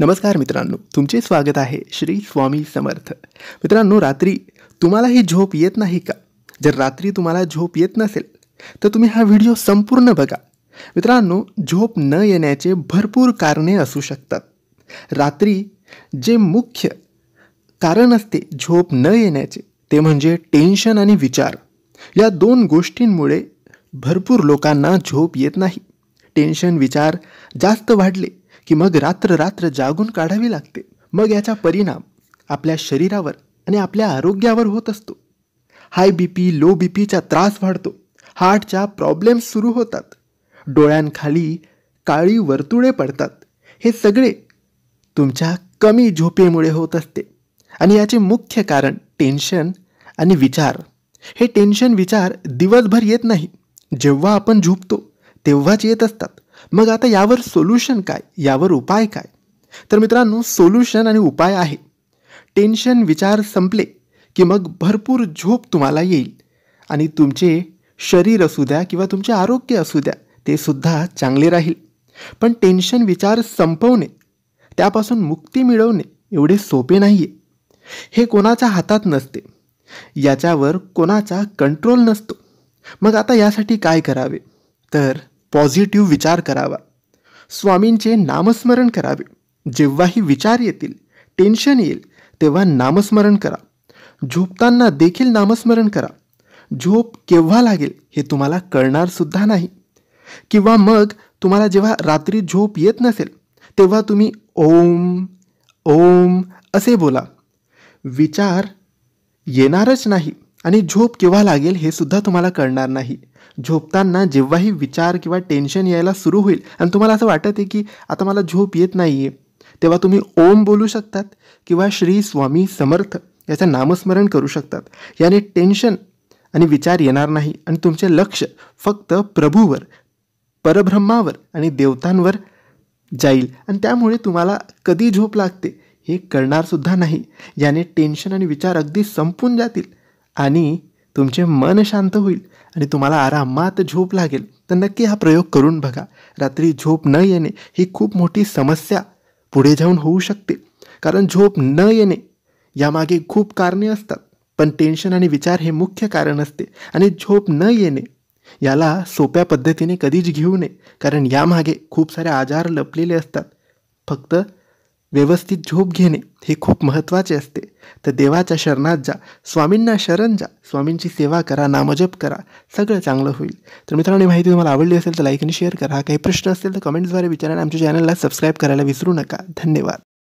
नमस्कार मित्रांनो तुमचे स्वागत आहे श्री स्वामी समर्थ मित्रांनो रात्री तुम्हाला ही झोप येत नाही का जर रात्री तुम्हाला झोप येत नसेल तर तुम्ही हा व्हिडिओ संपूर्ण बघा मित्रांनो झोप न येण्याचे भरपूर कारणे असू शकतात रात्री जे मुख्य कारण असते झोप न येण्याचे ते म्हणजे टेन्शन आणि विचार या दोन गोष्टींमुळे भरपूर लोकांना झोप येत नाही टेन्शन विचार जास्त वाढले की मग रात्र रात्र जागून काढावी लागते मग याचा परिणाम आपल्या शरीरावर आणि आपल्या आरोग्यावर होत असतो हाय बी पी लो बी पीचा त्रास वाढतो हार्टच्या प्रॉब्लेम्स सुरू होतात डोळ्यांखाली काळी वर्तुळे पडतात हे सगळे तुमच्या कमी झोपेमुळे होत असते आणि याचे मुख्य कारण टेन्शन आणि विचार हे टेन्शन विचार दिवसभर येत नाही जेव्हा आपण झोपतो तेव्हाच येत असतात मग आता यावर सोल्युशन काय यावर उपाय काय तर मित्रांनो सोल्युशन आणि उपाय आहे टेन्शन विचार संपले की मग भरपूर झोप तुम्हाला येईल आणि तुमचे शरीर असू द्या किंवा तुमचे आरोग्य असू द्या ते सुद्धा चांगले राहील पण टेन्शन विचार संपवणे त्यापासून मुक्ती मिळवणे एवढे सोपे नाही आहे हे कोणाच्या हातात नसते याच्यावर कोणाचा कंट्रोल नसतो मग आता यासाठी काय करावे तर पॉझिटिव्ह विचार करावा स्वामींचे नामस्मरण करावे जेव्हाही विचार येतील टेन्शन येईल तेव्हा नामस्मरण करा झोपताना देखील नामस्मरण करा झोप केव्हा लागेल हे तुम्हाला कळणारसुद्धा नाही किंवा मग तुम्हाला जेव्हा रात्री झोप येत नसेल तेव्हा तुम्ही ओम ओम असे बोला विचार येणारच नाही आणि झोप केव्हा लागेल हे सुद्धा तुम्हाला कळणार नाही झोपताना जेव्हाही विचार किंवा टेन्शन यायला सुरू होईल आणि तुम्हाला असं वाटत आहे की आता मला झोप येत नाही आहे तेव्हा तुम्ही ओम बोलू शकतात किंवा श्री स्वामी समर्थ याचं नामस्मरण करू शकतात याने टेन्शन आणि विचार येणार नाही आणि तुमचे लक्ष फक्त प्रभूवर परब्रह्मावर आणि देवतांवर जाईल आणि त्यामुळे तुम्हाला कधी झोप लागते हे कळणारसुद्धा नाही याने टेन्शन आणि विचार अगदी संपून जातील आणि तुमचे मन शांत होईल आणि तुम्हाला आरामात झोप लागेल तर नक्की हा प्रयोग करून बघा रात्री झोप न येणे ही खूप मोठी समस्या पुढे जाऊन होऊ शकते कारण झोप न येणे यामागे खूप कारणे असतात पण टेन्शन आणि विचार हे मुख्य कारण असते आणि झोप न येणे याला सोप्या पद्धतीने कधीच घेऊ नये कारण यामागे खूप सारे आजार लपलेले असतात फक्त व्यवस्थित झोप घेणे हे खूप महत्त्वाचे असते तर देवाच्या शरणात जा स्वामींना शरण जा स्वामींची सेवा करा नामजप करा सगळं चांगलं होईल तर मित्रांनो माहिती तुम्हाला आवडली असेल तर लाईक आणि शेअर करा काही प्रश्न असेल तर कमेंट्सद्वारे विचारा आणि आमच्या चॅनलला सबस्क्राईब करायला विसरू नका धन्यवाद